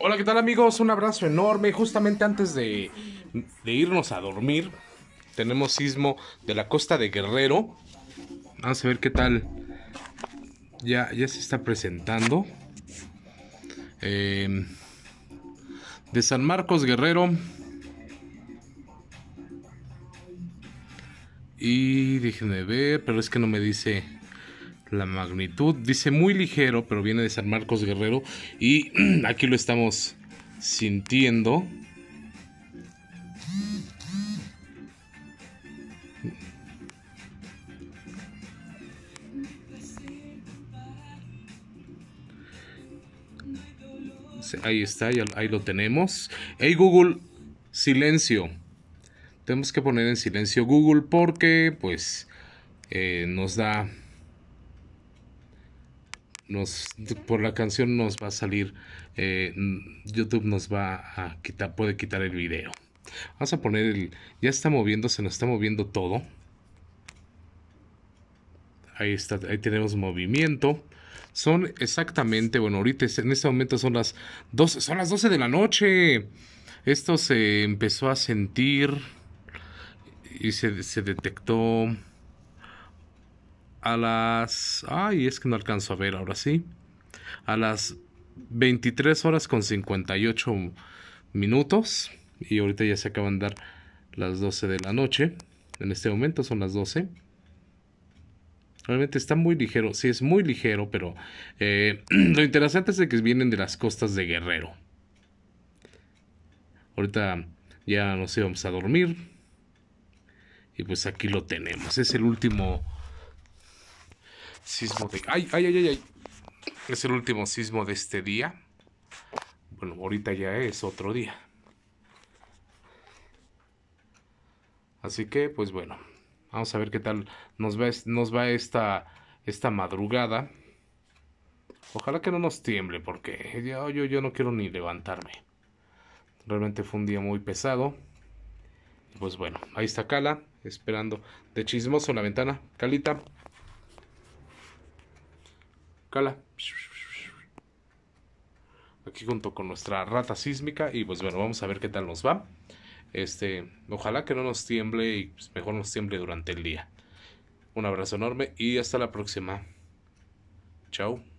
Hola, ¿qué tal amigos? Un abrazo enorme. Justamente antes de, irnos a dormir, tenemos sismo de la costa de Guerrero. Vamos a ver qué tal. Ya, ya se está presentando. Em, de San Marcos Guerrero. Y déjenme ver, pero es que no me dice la magnitud. Dice muy ligero, pero viene de San Marcos Guerrero. Y aquí lo estamos sintiendo. Ahí está, ahí lo tenemos. Hey Google, silencio. Tenemos que poner en silencio Google porque pues eh, nos da nos, por la canción nos va a salir, eh, YouTube nos va a quitar, puede quitar el video. Vamos a poner el, ya está moviendo, se nos está moviendo todo. Ahí está, ahí tenemos movimiento. Son exactamente, bueno, ahorita en este momento son las 12, son las 12 de la noche. Esto se empezó a sentir y se, se detectó a las... Ay, es que no alcanzo a ver ahora sí. A las 23 horas con 58 minutos. Y ahorita ya se acaban de dar las 12 de la noche. En este momento son las 12. Realmente está muy ligero. Sí, es muy ligero, pero eh, lo interesante es que vienen de las costas de Guerrero. Ahorita ya nos íbamos a dormir. Y pues aquí lo tenemos. Es el último Sismo de... ¡Ay, ay, ay, ay! Es el último sismo de este día. Bueno, ahorita ya es otro día. Así que, pues bueno, vamos a ver qué tal nos va, nos va esta, esta madrugada. Ojalá que no nos tiemble, porque yo, yo, yo no quiero ni levantarme. Realmente fue un día muy pesado. Pues bueno, ahí está Cala, esperando de chismoso en la ventana. Calita, Cala. Aquí junto con nuestra rata sísmica. Y pues bueno, vamos a ver qué tal nos va. Este, ojalá que no nos tiemble y pues mejor nos tiemble durante el día. Un abrazo enorme y hasta la próxima. Chao.